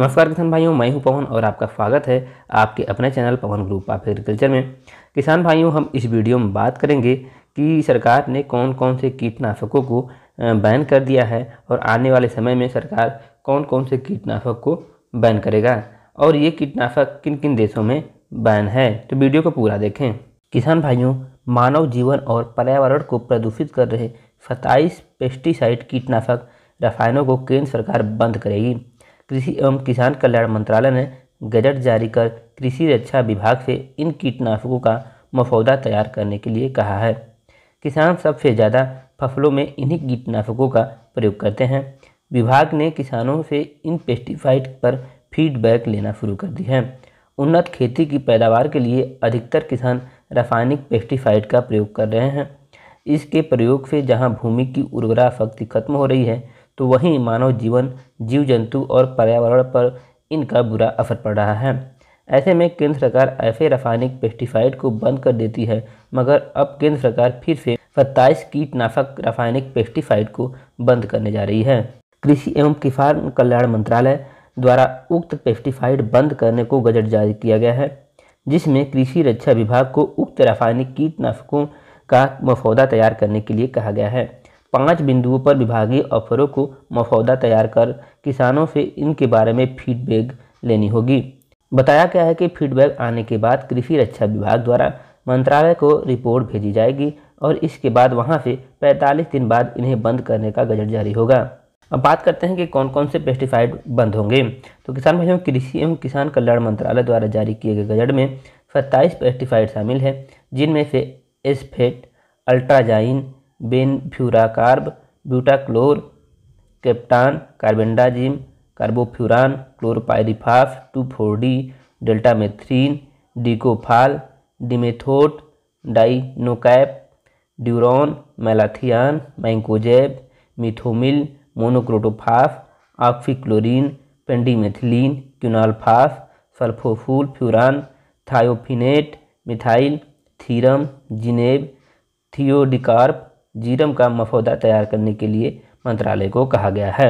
नमस्कार किसान भाइयों मैं हूं पवन और आपका स्वागत है आपके अपने channel Pawan group of agriculture में किसान भाइयों हम इस वीडियो में बात करेंगे कि सरकार ने कौन कौन से कीटनाशकों को बैन कर दिया है और आने वाले समय में सरकार कौन कौन से कीटनाशक को बैन करेगा और ये कीटनाशक किन किन देशों में बैन है तो वीडियो को पूरा देखें किसान भाइयों मानव जीवन और पर्यावरण को प्रदूषित कर रहे सत्ताईस पेस्टिसाइड कीटनाशक रसायनों को केंद्र सरकार बंद करेगी कृषि एवं किसान कल्याण मंत्रालय ने गजट जारी कर कृषि रक्षा विभाग से इन कीटनाशकों का मसौदा तैयार करने के लिए कहा है किसान सबसे ज़्यादा फसलों में इन्हीं कीटनाशकों का प्रयोग करते हैं विभाग ने किसानों से इन पेस्टिसाइड पर फीडबैक लेना शुरू कर दी है उन्नत खेती की पैदावार के लिए अधिकतर किसान रासायनिक पेस्टिसाइड का प्रयोग कर रहे हैं इसके प्रयोग से जहां भूमि की उर्वरा शक्ति खत्म हो रही है तो वहीं मानव जीवन जीव जंतु और पर्यावरण पर इनका बुरा असर पड़ रहा है ऐसे में केंद्र सरकार ऐसे रासायनिक पेस्टिसाइड को बंद कर देती है मगर अब केंद्र सरकार फिर से सत्ताईस कीटनाशक रासायनिक पेस्टिसाइड को बंद करने जा रही है कृषि एवं किसान कल्याण मंत्रालय द्वारा उक्त पेस्टिसाइड बंद करने को गजट जारी किया गया है जिसमें कृषि रक्षा विभाग को उक्त रासायनिक कीटनाशकों का मसौदा तैयार करने के लिए कहा गया है पांच बिंदुओं पर विभागीय ऑफरों को मफौदा तैयार कर किसानों से इनके बारे में फीडबैक लेनी होगी बताया गया है कि फीडबैक आने के बाद कृषि रक्षा विभाग द्वारा मंत्रालय को रिपोर्ट भेजी जाएगी और इसके बाद वहां से 45 दिन बाद इन्हें बंद करने का गजट जारी होगा अब बात करते हैं कि कौन कौन से पेस्टिसाइड बंद होंगे तो किसान भाइयों कृषि एवं किसान कल्याण मंत्रालय द्वारा जारी किए गए गजट में सत्ताईस पेस्टिसाइड शामिल है जिनमें से acephate atrazine benfuracarb butachlor captan carbendazim carbofuran chlorpyrifos two four D मेथ्रीन dicofol dimethoate dinocap diuron malathion mancozeb methomyl monocrotophos ऑक्फिक्लोरिन पेंडीमेथिलीन क्यूनालफास सल्फोफूल फ्यूरान thiophanate methyl thiram zineb thiodicarb ziram का मफौदा तैयार करने के लिए मंत्रालय को कहा गया है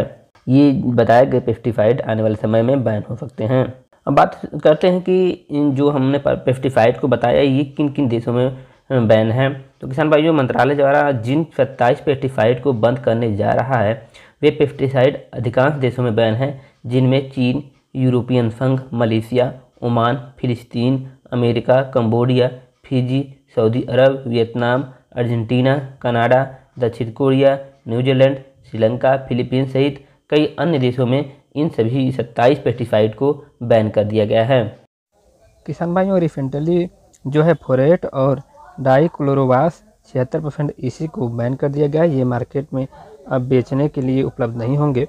ये बताया गया पेस्टिसाइड आने वाले समय में बैन हो सकते हैं अब बात करते हैं कि जो हमने पेस्टिसाइड को बताया ये किन किन देशों में बैन है तो किसान भाइयों मंत्रालय द्वारा जिन सत्ताईस पेस्टिसाइड को बंद करने जा रहा है वे पेस्टिसाइड अधिकांश देशों में बैन हैं जिनमें चीन यूरोपियन संघ मलेशिया ओमान फिलिस्तीन अमेरिका कम्बोडिया फिजी सऊदी अरब वियतनाम अर्जेंटीना कनाडा दक्षिण कोरिया न्यूजीलैंड श्रीलंका फिलीपींस सहित कई अन्य देशों में इन सभी सत्ताईस पेस्टिसाइड को बैन कर दिया गया है किसान भाइयों रिफेंटली जो है फोरेट और क्लोरोवास छिहत्तर परसेंट इसी को बैन कर दिया गया है ये मार्केट में अब बेचने के लिए उपलब्ध नहीं होंगे